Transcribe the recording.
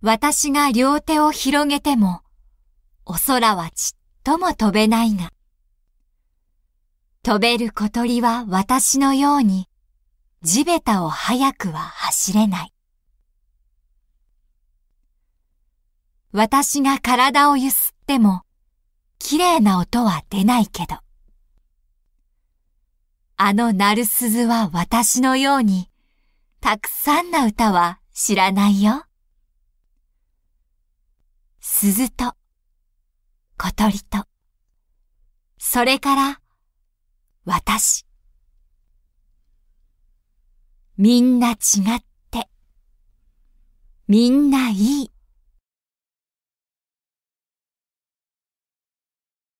私が両手を広げても、お空はちっとも飛べないが、飛べる小鳥は私のように、地べたを早くは走れない。私が体をゆすっても、綺麗な音は出ないけど、あの鳴る鈴は私のように、たくさんな歌は知らないよ。鈴と、小鳥と、それから、私。みんな違って、みんないい。